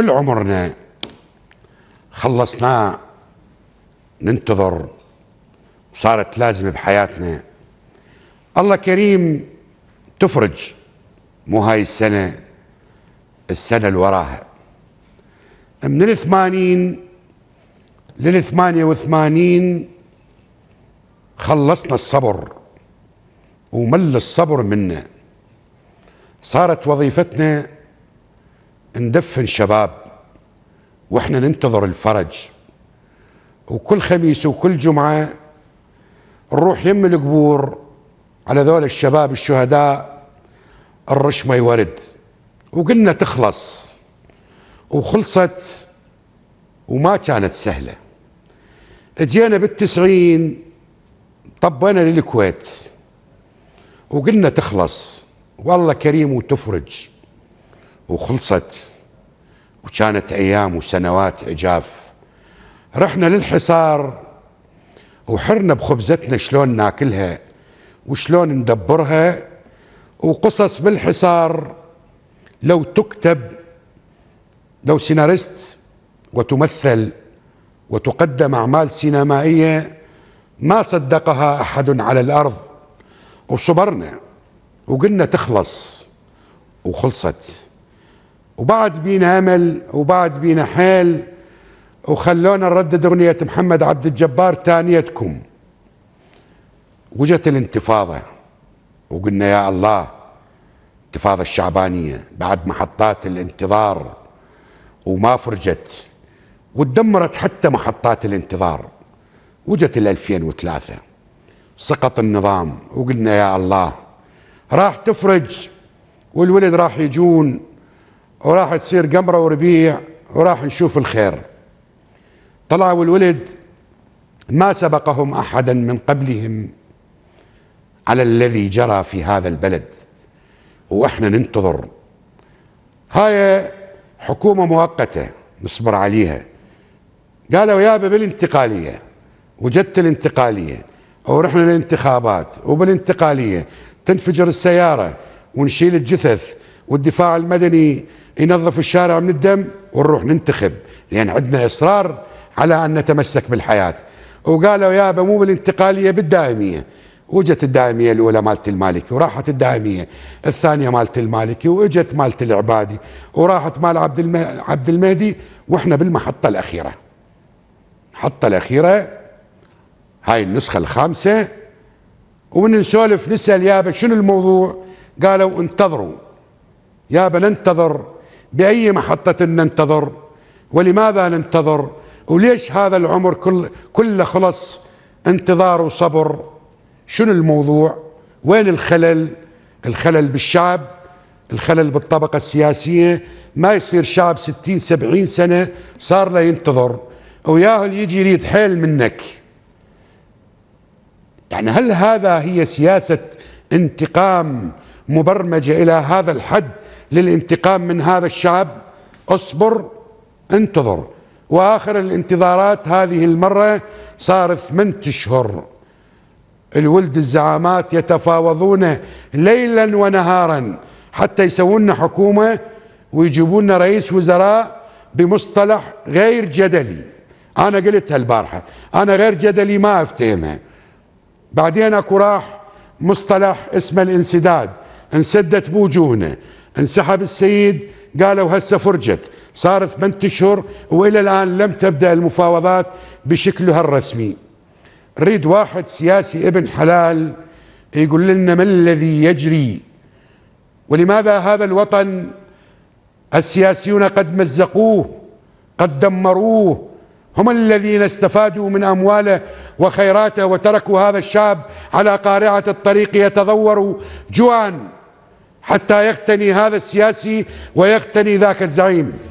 كل عمرنا خلصناه ننتظر وصارت لازمة بحياتنا الله كريم تفرج مو هاي السنة السنة اللي وراها من الثمانين للثمانية وثمانين خلصنا الصبر ومل الصبر منا صارت وظيفتنا ندفن شباب واحنا ننتظر الفرج وكل خميس وكل جمعة نروح يم القبور على ذول الشباب الشهداء الرش ما يورد وقلنا تخلص وخلصت وما كانت سهلة اجينا بالتسعين طبينا للكويت وقلنا تخلص والله كريم وتفرج وخلصت وكانت أيام وسنوات عجاف رحنا للحصار وحرنا بخبزتنا شلون ناكلها وشلون ندبرها وقصص بالحصار لو تكتب لو سيناريست وتمثل وتقدم أعمال سينمائية ما صدقها أحد على الأرض وصبرنا وقلنا تخلص وخلصت وبعد بينا امل وبعد بينا حال وخلونا نردد اغنيه محمد عبد الجبار تانيتكم وجت الانتفاضه وقلنا يا الله انتفاضه الشعبانيه بعد محطات الانتظار وما فرجت وتدمرت حتى محطات الانتظار وجت ال 2003 سقط النظام وقلنا يا الله راح تفرج والولد راح يجون وراح تصير قمرة وربيع وراح نشوف الخير طلعوا الولد ما سبقهم أحدا من قبلهم على الذي جرى في هذا البلد وإحنا ننتظر هاي حكومة مؤقتة نصبر عليها قالوا يابا بالانتقالية وجدت الانتقالية ورحنا للانتخابات وبالانتقالية تنفجر السيارة ونشيل الجثث والدفاع المدني ينظف الشارع من الدم ونروح ننتخب لأن عندنا إصرار على أن نتمسك بالحياة وقالوا يابا مو بالانتقالية بالدائمية وجت الدائمية الأولى مالت المالكي وراحت الدائمية الثانية مالت المالكي وإجت مالت العبادي وراحت مال عبد, الم... عبد المهدي وإحنا بالمحطة الأخيرة المحطة الأخيرة هاي النسخة الخامسة ومن نسولف نسأل يابا شنو الموضوع قالوا انتظروا يابا ننتظر بأي محطة ننتظر ولماذا ننتظر وليش هذا العمر كل كله خلص انتظار وصبر شنو الموضوع وين الخلل الخلل بالشعب الخلل بالطبقة السياسية ما يصير شعب ستين سبعين سنة صار له ينتظر وياه اللي يجي يريد حيل منك يعني هل هذا هي سياسة انتقام مبرمجة إلى هذا الحد للانتقام من هذا الشعب اصبر انتظر واخر الانتظارات هذه المره صار ثمان اشهر الولد الزعامات يتفاوضون ليلا ونهارا حتى يسوون حكومه ويجيبون لنا رئيس وزراء بمصطلح غير جدلي انا قلتها البارحه انا غير جدلي ما افتهمها بعدين اكو راح مصطلح اسمه الانسداد انسدت بوجوهنا انسحب السيد قالوا هسه فرجت صار ثمان اشهر والى الان لم تبدا المفاوضات بشكلها الرسمي نريد واحد سياسي ابن حلال يقول لنا ما الذي يجري ولماذا هذا الوطن السياسيون قد مزقوه قد دمروه هم الذين استفادوا من أمواله وخيراته وتركوا هذا الشاب على قارعة الطريق يتضور جوعاً حتى يقتني هذا السياسي ويقتني ذاك الزعيم